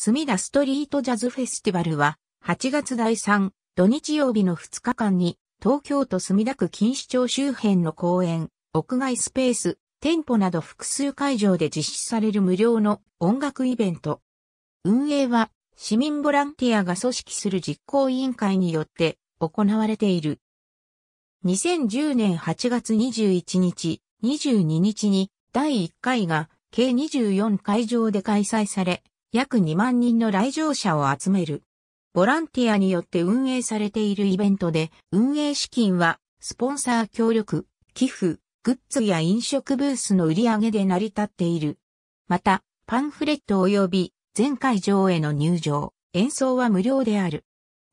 墨田ストリートジャズフェスティバルは、8月第3土日曜日の2日間に、東京都墨田区錦糸町周辺の公園、屋外スペース、店舗など複数会場で実施される無料の音楽イベント。運営は、市民ボランティアが組織する実行委員会によって行われている。2010年8月21日、22日に第1回が計24会場で開催され、約2万人の来場者を集める。ボランティアによって運営されているイベントで、運営資金は、スポンサー協力、寄付、グッズや飲食ブースの売り上げで成り立っている。また、パンフレット及び全会場への入場、演奏は無料である。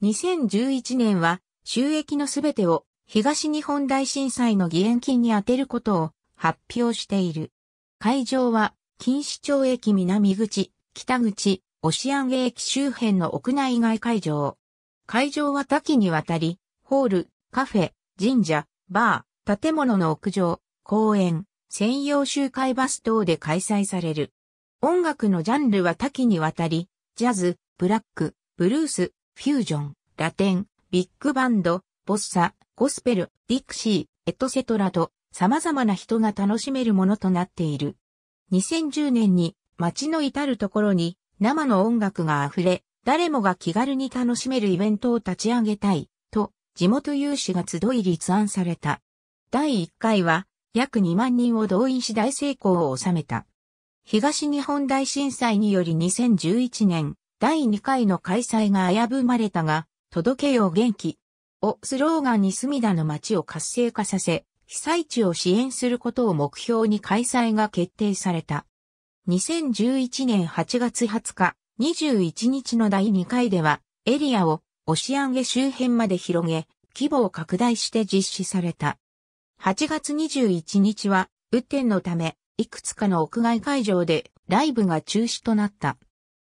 2011年は収益のすべてを東日本大震災の義援金に充てることを発表している。会場は錦糸町駅南口、北口、オシアン駅周辺の屋内外会場。会場は多岐にわたり、ホール、カフェ、神社、バー、建物の屋上、公園、専用集会バス等で開催される。音楽のジャンルは多岐にわたり、ジャズ、ブラック、ブルース、フュージョン、ラテン、ビッグバンド、ボッサ、ゴスペル、ディクシー、エトセトラと様々な人が楽しめるものとなっている。2010年に街の至るところに生の音楽が溢れ、誰もが気軽に楽しめるイベントを立ち上げたい、と、地元有志が集い立案された。第1回は、約2万人を動員し大成功を収めた。東日本大震災により2011年、第2回の開催が危ぶまれたが、届けよう元気をスローガンに隅田の街を活性化させ、被災地を支援することを目標に開催が決定された。2011年8月20日、21日の第2回では、エリアをオシアンゲ周辺まで広げ、規模を拡大して実施された。8月21日は、雨天のため、いくつかの屋外会場でライブが中止となった。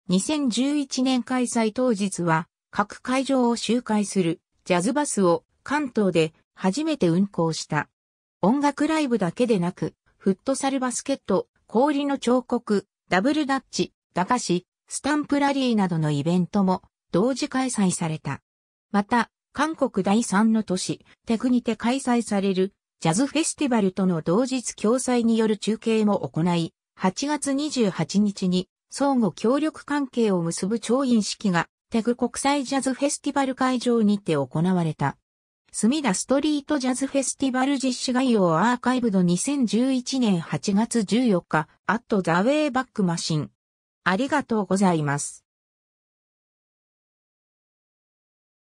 2011年開催当日は、各会場を周回するジャズバスを関東で初めて運行した。音楽ライブだけでなく、フットサルバスケット、氷の彫刻、ダブルダッチ、駄菓子、スタンプラリーなどのイベントも同時開催された。また、韓国第3の都市、テクにて開催されるジャズフェスティバルとの同日共催による中継も行い、8月28日に相互協力関係を結ぶ調印式がテグ国際ジャズフェスティバル会場にて行われた。墨田ストリートジャズフェスティバル実施概要アーカイブド2011年8月14日、アットザウェイバックマシン。ありがとうございます。